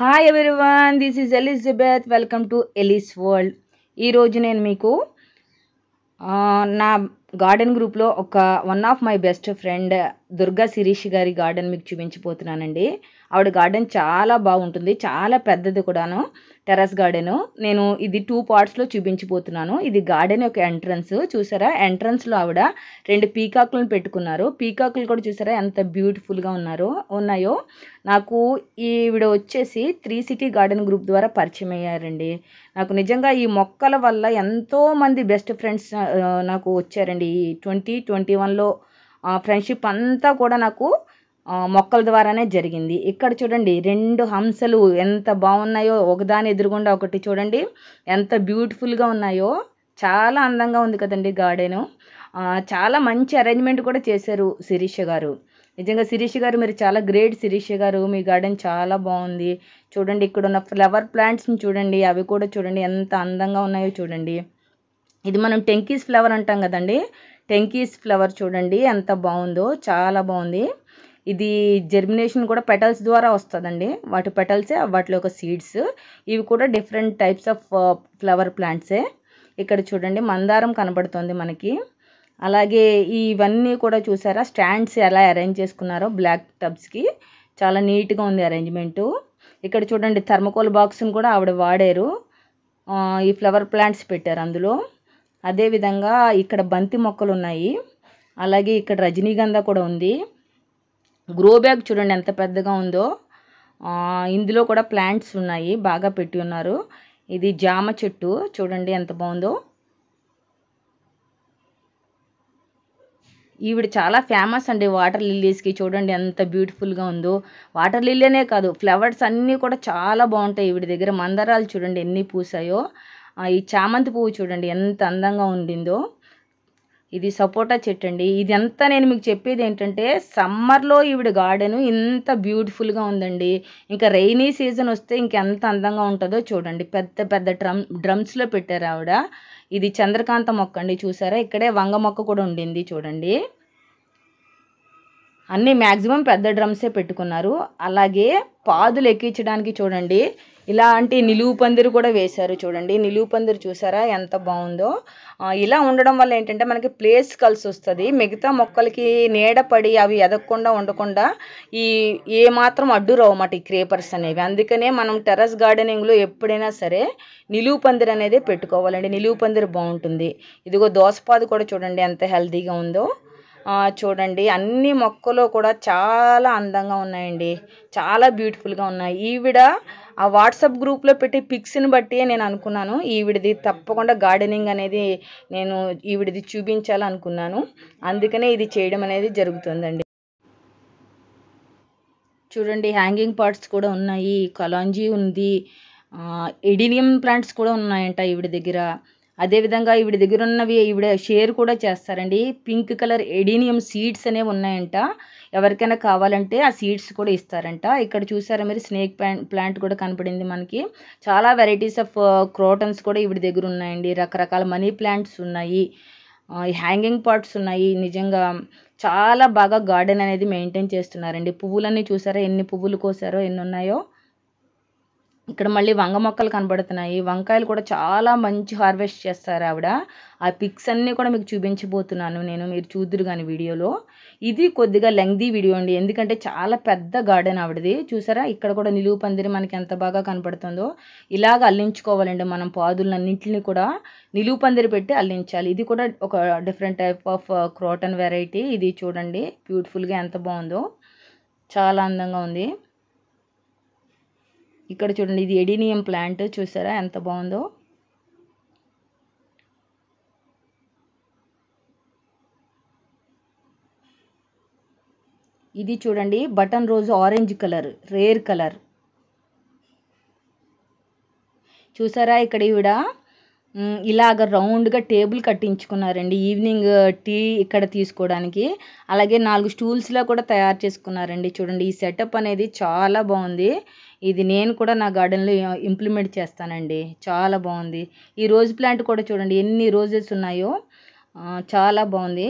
Hi everyone this is Elizabeth welcome to Eli's world ఈరోజు నేను మీకు నా గార్డెన్ గ్రూప్లో ఒక one of my best friend Durga Shirish గారి గార్డెన్ మీకు చూపించిపోతున్నానండి ఆవిడ గార్డెన్ చాలా బాగుంటుంది చాలా పెద్దది కూడాను టెరస్ గార్డెను నేను ఇది టూ పార్ట్స్లో చూపించిపోతున్నాను ఇది గార్డెన్ యొక్క ఎంట్రన్స్ చూసారా ఎంట్రన్స్లో ఆవిడ రెండు పీకాకులను పెట్టుకున్నారు పీకాకులు కూడా చూసారా ఎంత బ్యూటిఫుల్గా ఉన్నారు ఉన్నాయో నాకు ఈవిడ వచ్చేసి త్రీ సిటీ గార్డెన్ గ్రూప్ ద్వారా పరిచయం అయ్యారండి నాకు నిజంగా ఈ మొక్కల వల్ల ఎంతోమంది బెస్ట్ ఫ్రెండ్స్ నాకు వచ్చారండి అండి ఈ ట్వంటీ ట్వంటీ వన్లో ఫ్రెండ్షిప్ అంతా కూడా నాకు మొక్కల ద్వారానే జరిగింది ఇక్కడ చూడండి రెండు హంసలు ఎంత బాగున్నాయో ఒకదాని ఎదురుగుండా ఒకటి చూడండి ఎంత బ్యూటిఫుల్గా ఉన్నాయో చాలా అందంగా ఉంది కదండి గార్డెను చాలా మంచి అరేంజ్మెంట్ కూడా చేశారు శిరీష గారు నిజంగా శిరీష గారు మీరు చాలా గ్రేట్ శిరీష గారు మీ గార్డెన్ చాలా బాగుంది చూడండి ఇక్కడ ఉన్న ఫ్లవర్ ప్లాంట్స్ని చూడండి అవి కూడా చూడండి ఎంత అందంగా ఉన్నాయో చూడండి ఇది మనం టెంకీస్ ఫ్లవర్ అంటాం కదండి టెంకీస్ ఫ్లవర్ చూడండి ఎంత బాగుందో చాలా బాగుంది ఇది జెర్మినేషన్ కూడా పెటల్స్ ద్వారా వస్తుందండి వాటి పెటల్సే వాటిలో ఒక సీడ్స్ ఇవి కూడా డిఫరెంట్ టైప్స్ ఆఫ్ ఫ్లవర్ ప్లాంట్సే ఇక్కడ చూడండి మందారం కనబడుతుంది మనకి అలాగే ఇవన్నీ కూడా చూసారా స్టాండ్స్ ఎలా అరేంజ్ చేసుకున్నారో బ్లాక్ టబ్స్కి చాలా నీట్గా ఉంది అరేంజ్మెంటు ఇక్కడ చూడండి థర్మకోల్ బాక్స్ని కూడా ఆవిడ వాడారు ఈ ఫ్లవర్ ప్లాంట్స్ పెట్టారు అందులో అదేవిధంగా ఇక్కడ బంతి మొక్కలు ఉన్నాయి అలాగే ఇక్కడ రజనీగంధ కూడా ఉంది గ్రో బ్యాగ్ చూడండి ఎంత పెద్దగా ఉందో ఇందులో కూడా ప్లాంట్స్ ఉన్నాయి బాగా పెట్టి ఉన్నారు ఇది జామ చెట్టు చూడండి ఎంత బాగుందో ఈవిడ చాలా ఫేమస్ అండి వాటర్ లిల్లీస్కి చూడండి ఎంత బ్యూటిఫుల్గా ఉందో వాటర్ లిల్లీనే కాదు ఫ్లవర్స్ అన్నీ కూడా చాలా బాగుంటాయి ఈవిడ దగ్గర మందరాలు చూడండి ఎన్ని పూసాయో ఈ చామంతి పువ్వు చూడండి ఎంత అందంగా ఉండిందో ఇది సపోటా చెట్టు అండి ఇది అంతా నేను మీకు చెప్పేది ఏంటంటే సమ్మర్లో ఈవిడ గార్డెను ఇంత బ్యూటిఫుల్గా ఉందండి ఇంకా రైనీ సీజన్ వస్తే ఇంకెంత అందంగా ఉంటుందో చూడండి పెద్ద పెద్ద డ్రమ్ డ్రమ్స్లో పెట్టారు ఆవిడ ఇది చంద్రకాంత మొక్క అండి చూసారా ఇక్కడే వంగ మొక్క కూడా ఉండింది చూడండి అన్నీ మ్యాక్సిమం పెద్ద డ్రమ్సే పెట్టుకున్నారు అలాగే పాదులు ఎక్కించడానికి చూడండి ఇలాంటి నిలువు పందిరు కూడా వేశారు చూడండి నిలువు పందిరు చూసారా ఎంత బాగుందో ఇలా ఉండడం వల్ల ఏంటంటే మనకి ప్లేస్ కలిసి వస్తుంది మిగతా మొక్కలకి నీడపడి అవి ఎదగకుండా ఉండకుండా ఈ ఏ మాత్రం అడ్డు రావమాట ఈ క్రేపర్స్ అనేవి అందుకనే మనం టెర్రస్ గార్డెనింగ్లో ఎప్పుడైనా సరే నిలువు పందిరు అనేది పెట్టుకోవాలండి నిలువు పందిరి బాగుంటుంది ఇదిగో దోసపాది కూడా చూడండి ఎంత హెల్తీగా ఉందో చూడండి అన్ని మొక్కలు కూడా చాలా అందంగా ఉన్నాయండి చాలా బ్యూటిఫుల్గా ఉన్నాయి ఈవిడ ఆ వాట్సాప్ గ్రూప్లో పెట్టి పిక్స్ని బట్టి నేను అనుకున్నాను ఈవిడిది తప్పకుండా గార్డెనింగ్ అనేది నేను ఈవిడిది చూపించాలనుకున్నాను అందుకనే ఇది చేయడం అనేది జరుగుతుందండి చూడండి హ్యాంగింగ్ పార్ట్స్ కూడా ఉన్నాయి కలాంజీ ఉంది ఎడినియం ప్లాంట్స్ కూడా ఉన్నాయంట ఈవిడ దగ్గర అదేవిధంగా ఈవిడ దగ్గర ఉన్నవి ఈవిడ షేర్ కూడా చేస్తారండి పింక్ కలర్ ఎడీనియం సీడ్స్ అనేవి ఉన్నాయంట ఎవరికైనా కావాలంటే ఆ సీడ్స్ కూడా ఇస్తారంట ఇక్కడ చూసారా మీరు స్నేక్ ప్లాంట్ కూడా కనపడింది మనకి చాలా వెరైటీస్ ఆఫ్ క్రోటన్స్ కూడా ఈవిడ దగ్గర ఉన్నాయండి రకరకాల మనీ ప్లాంట్స్ ఉన్నాయి హ్యాంగింగ్ పాట్స్ ఉన్నాయి నిజంగా చాలా బాగా గార్డెన్ అనేది మెయింటైన్ చేస్తున్నారండి పువ్వులన్నీ చూసారా ఎన్ని పువ్వులు కోసారో ఎన్ని ఉన్నాయో ఇక్కడ మళ్ళీ వంగ మొక్కలు కనబడుతున్నాయి వంకాయలు కూడా చాలా మంచి హార్వెస్ట్ చేస్తారు ఆవిడ ఆ పిక్స్ అన్నీ కూడా మీకు చూపించబోతున్నాను నేను మీరు చూద్దరు కానీ వీడియోలో ఇది కొద్దిగా లెంగ్దీ వీడియో అండి ఎందుకంటే చాలా పెద్ద గార్డెన్ ఆవిడది చూసారా ఇక్కడ కూడా నిలువు పందిరి మనకి ఎంత బాగా కనపడుతుందో ఇలాగ అల్లించుకోవాలండి మనం పాదులన్నింటిని కూడా నిలువు పందిరి పెట్టి అల్లించాలి ఇది కూడా ఒక different type of croton variety ఇది చూడండి బ్యూటిఫుల్గా ఎంత బాగుందో చాలా అందంగా ఉంది ఇక్కడ చూడండి ఇది ఎడినియం ప్లాంట్ చూసారా ఎంత బాగుందో ఇది చూడండి button rose orange colour rare colour చూసారా ఇక్కడ ఈవిడ ఇలాగ రౌండ్గా టేబుల్ కట్టించుకున్నారండి ఈవినింగ్ టీ ఇక్కడ తీసుకోవడానికి అలాగే నాలుగు స్టూల్స్లో కూడా తయారు చేసుకున్నారండి చూడండి ఈ సెటప్ అనేది చాలా బాగుంది ఇది నేను కూడా నా గార్డెన్లో ఇంప్లిమెంట్ చేస్తానండి చాలా బాగుంది ఈ రోజ్ ప్లాంట్ కూడా చూడండి ఎన్ని రోజెస్ ఉన్నాయో చాలా బాగుంది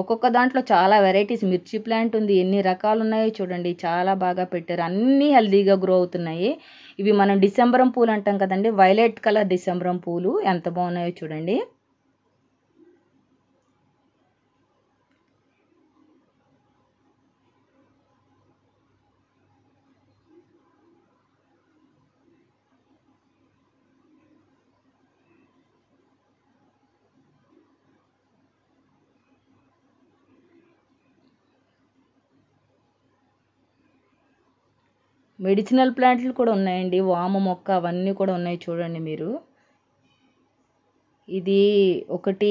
ఒక్కొక్క దాంట్లో చాలా వెరైటీస్ మిర్చి ప్లాంట్ ఉంది ఎన్ని రకాలు ఉన్నాయో చూడండి చాలా బాగా పెట్టారు అన్నీ హెల్దీగా గ్రో అవుతున్నాయి ఇవి మనం డిసెంబరం పూలు అంటాం కదండి వైలెట్ కలర్ డిసెంబరం పూలు ఎంత బాగున్నాయో చూడండి మెడిసినల్ ప్లాంట్లు కూడా ఉన్నాయండి వామ మొక్క అవన్నీ కూడా ఉన్నాయి చూడండి మీరు ఇది ఒకటి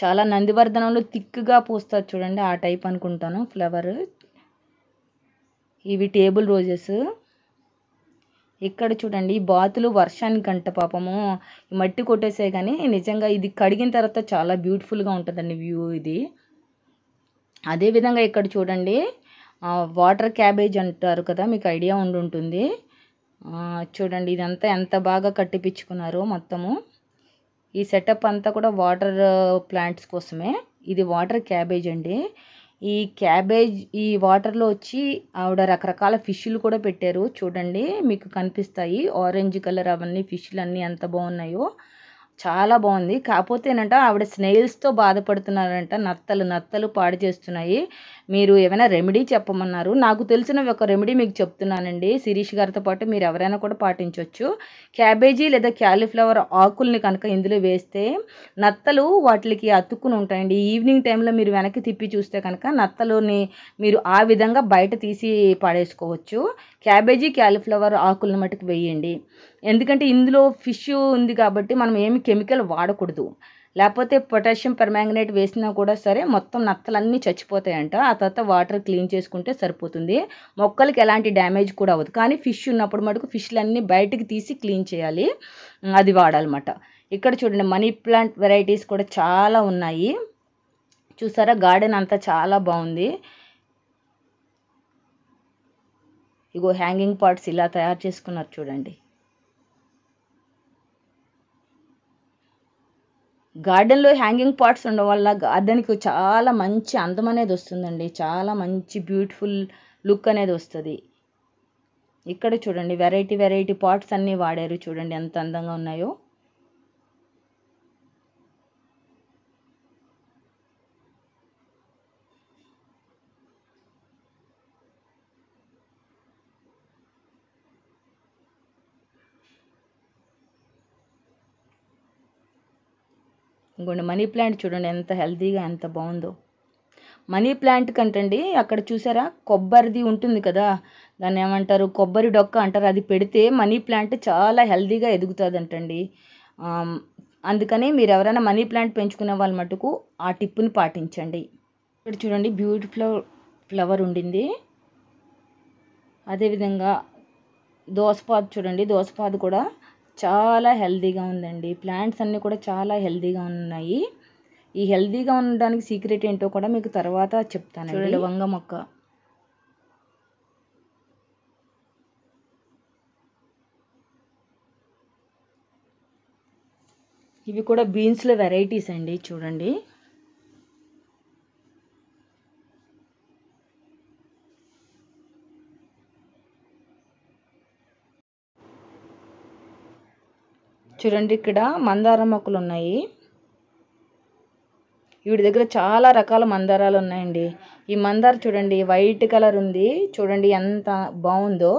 చాలా నందివర్ధనంలో థిక్గా పూస్తారు చూడండి ఆ టైప్ అనుకుంటాను ఫ్లవర్ ఇవి టేబుల్ రోజెస్ ఇక్కడ చూడండి బాతులు వర్షానికి గంట పాపము మట్టి కొట్టేసే కానీ నిజంగా ఇది కడిగిన తర్వాత చాలా బ్యూటిఫుల్గా ఉంటుందండి వ్యూ ఇది అదేవిధంగా ఇక్కడ చూడండి వాటర్ క్యాబేజ్ అంటారు కదా మీకు ఐడియా ఉండి ఉంటుంది చూడండి ఇదంతా ఎంత బాగా కట్టిపించుకున్నారో మొత్తము ఈ సెటప్ అంతా కూడా వాటర్ ప్లాంట్స్ కోసమే ఇది వాటర్ క్యాబేజ్ అండి ఈ క్యాబేజ్ ఈ వాటర్లో వచ్చి ఆవిడ రకరకాల ఫిష్లు కూడా పెట్టారు చూడండి మీకు కనిపిస్తాయి ఆరెంజ్ కలర్ అవన్నీ ఫిష్లు అన్నీ ఎంత బాగున్నాయో చాలా బాగుంది కాకపోతే ఏంటంటే ఆవిడ స్నేల్స్తో బాధపడుతున్నారంట నత్తలు నత్తలు పాడు చేస్తున్నాయి మీరు ఏమైనా రెమెడీ చెప్పమన్నారు నాకు తెలిసిన ఒక రెమెడీ మీకు చెప్తున్నానండి శిరీష్ గారితో పాటు మీరు ఎవరైనా కూడా పాటించవచ్చు క్యాబేజీ లేదా క్యాలీఫ్లవర్ ఆకుల్ని కనుక ఇందులో వేస్తే నత్తలు వాటికి అతుక్కుని ఉంటాయండి ఈవినింగ్ టైంలో మీరు వెనక్కి తిప్పి చూస్తే కనుక నత్తలుని మీరు ఆ విధంగా బయట తీసి పాడేసుకోవచ్చు క్యాబేజీ క్యాలీఫ్లవర్ ఆకులను మటుకు వేయండి ఎందుకంటే ఇందులో ఫిష్ ఉంది కాబట్టి మనం ఏమి కెమికల్ వాడకూడదు లేకపోతే పొటాషియం పెర్మాంగనేట్ వేసినా కూడా సరే మొత్తం నత్తలన్నీ చచ్చిపోతాయంట ఆ తర్వాత వాటర్ క్లీన్ చేసుకుంటే సరిపోతుంది మొక్కలకి ఎలాంటి డ్యామేజ్ కూడా అవ్వదు కానీ ఫిష్ ఉన్నప్పుడు మటుకు ఫిష్లన్నీ బయటకు తీసి క్లీన్ చేయాలి అది వాడాలన్నమాట ఇక్కడ చూడండి మనీ ప్లాంట్ వెరైటీస్ కూడా చాలా ఉన్నాయి చూసారా గార్డెన్ అంతా చాలా బాగుంది ఇగో హ్యాంగింగ్ పార్ట్స్ ఇలా తయారు చేసుకున్నారు చూడండి గార్డెన్లో హ్యాంగింగ్ పాట్స్ ఉండడం వల్ల గార్డెన్కి చాలా మంచి అందం అనేది వస్తుందండి చాలా మంచి బ్యూటిఫుల్ లుక్ అనేది వస్తుంది ఇక్కడ చూడండి వెరైటీ వెరైటీ పాట్స్ అన్నీ వాడారు చూడండి ఎంత అందంగా ఉన్నాయో ఇంకోండి మనీ ప్లాంట్ చూడండి ఎంత హెల్తీగా ఎంత బాగుందో మనీ ప్లాంట్ కంటండి అక్కడ చూసారా కొబ్బరిది ఉంటుంది కదా దాన్ని ఏమంటారు కొబ్బరి డొక్క అంటారు అది పెడితే మనీ ప్లాంట్ చాలా హెల్తీగా ఎదుగుతుంది అంటండి అందుకని మీరు ఎవరైనా మనీ ప్లాంట్ పెంచుకునే వాళ్ళ మటుకు ఆ టిప్పుని పాటించండి ఇక్కడ చూడండి బ్యూటిఫుల్ ఫ్లవర్ ఉండింది అదేవిధంగా దోసపాదు చూడండి దోసపాదు కూడా చాలా హెల్తీగా ఉందండి ప్లాంట్స్ అన్నీ కూడా చాలా హెల్తీగా ఉన్నాయి ఈ హెల్తీగా ఉండడానికి సీక్రెట్ ఏంటో కూడా మీకు తర్వాత చెప్తాను వంగ మొక్క ఇవి కూడా బీన్స్లో వెరైటీస్ అండి చూడండి చూడండి ఇక్కడ మందార మొక్కలు ఉన్నాయి వీడి దగ్గర చాలా రకాల మందారాలు ఉన్నాయండి ఈ మందార చూడండి వైట్ కలర్ ఉంది చూడండి ఎంత బాగుందో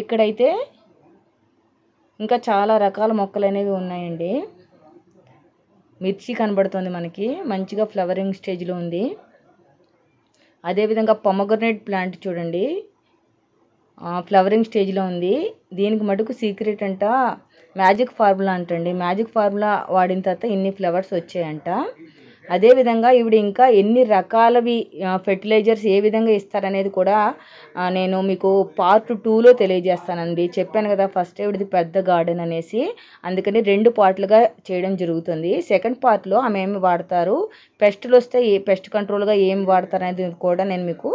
ఇక్కడైతే ఇంకా చాలా రకాల మొక్కలు అనేవి ఉన్నాయండి మిర్చి కనబడుతుంది మనకి మంచిగా ఫ్లవరింగ్ స్టేజ్లో ఉంది అదేవిధంగా పొమగ్రనేట్ ప్లాంట్ చూడండి ఫ్లవరింగ్ స్టేజ్లో ఉంది దీనికి మటుకు సీక్రెట్ అంట మ్యాజిక్ ఫార్ములా అంటండి మ్యాజిక్ ఫార్ములా వాడిన తర్వాత ఇన్ని ఫ్లవర్స్ వచ్చాయంట అదేవిధంగా ఇవిడ ఇంకా ఎన్ని రకాలవి ఫెర్టిలైజర్స్ ఏ విధంగా ఇస్తారనేది కూడా నేను మీకు పార్ట్ టూలో తెలియజేస్తానండి చెప్పాను కదా ఫస్ట్ ఇవిడిది పెద్ద గార్డెన్ అనేసి అందుకని రెండు పార్ట్లుగా చేయడం జరుగుతుంది సెకండ్ పార్ట్లో ఆమె ఏమి వాడతారు పెస్టులు వస్తే ఏ పెస్ట్ కంట్రోల్గా ఏం వాడతారు అనేది కూడా నేను మీకు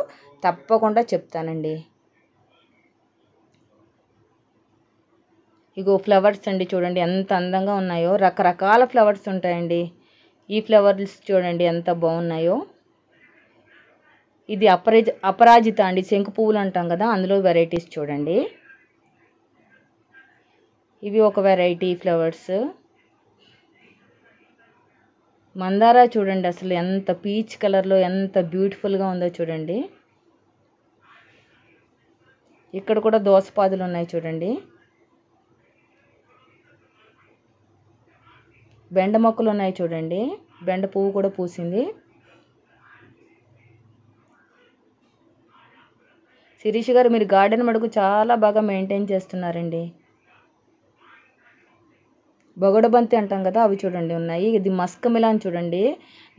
తప్పకుండా చెప్తానండి ఇగో ఫ్లవర్స్ అండి చూడండి ఎంత అందంగా ఉన్నాయో రకరకాల ఫ్లవర్స్ ఉంటాయండి ఈ ఫ్లవర్స్ చూడండి ఎంత బాగున్నాయో ఇది అపరాజ అపరాజిత అండి శంకు పువ్వులు అంటాం కదా అందులో వెరైటీస్ చూడండి ఇవి ఒక వెరైటీ ఫ్లవర్స్ మందార చూడండి అసలు ఎంత పీచ్ కలర్లో ఎంత బ్యూటిఫుల్గా ఉందో చూడండి ఇక్కడ కూడా దోసపాదులు ఉన్నాయి చూడండి బెండ మొక్కలు ఉన్నాయి చూడండి బెండ పువ్వు కూడా పూసింది శిరీష్ గారు మీరు గార్డెన్ మడుగు చాలా బాగా మెయింటైన్ చేస్తున్నారండి బొగడబంతి అంటాం కదా అవి చూడండి ఉన్నాయి ఇది మస్క్ మిలాన్ చూడండి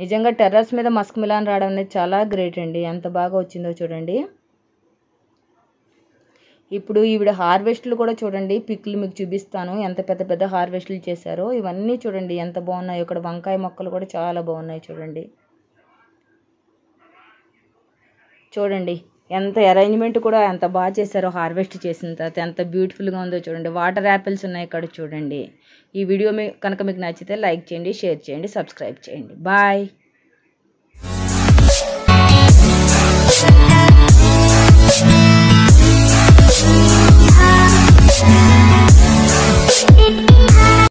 నిజంగా టెర్రస్ మీద మస్క్ మిలాన్ రావడం అనేది చాలా గ్రేట్ అండి ఎంత బాగా వచ్చిందో చూడండి ఇప్పుడు ఈవిడ హార్వెస్ట్లు కూడా చూడండి పిక్లు మీకు చూపిస్తాను ఎంత పెద్ద పెద్ద హార్వెస్ట్లు చేశారో ఇవన్నీ చూడండి ఎంత బాగున్నాయో ఇక్కడ వంకాయ మొక్కలు కూడా చాలా బాగున్నాయి చూడండి చూడండి ఎంత అరేంజ్మెంట్ కూడా ఎంత బాగా చేశారో హార్వెస్ట్ చేసిన తర్వాత ఎంత బ్యూటిఫుల్గా ఉందో చూడండి వాటర్ యాపిల్స్ ఉన్నాయి ఇక్కడ చూడండి ఈ వీడియో మీ కనుక మీకు నచ్చితే లైక్ చేయండి షేర్ చేయండి సబ్స్క్రైబ్ చేయండి బాయ్ Thank you.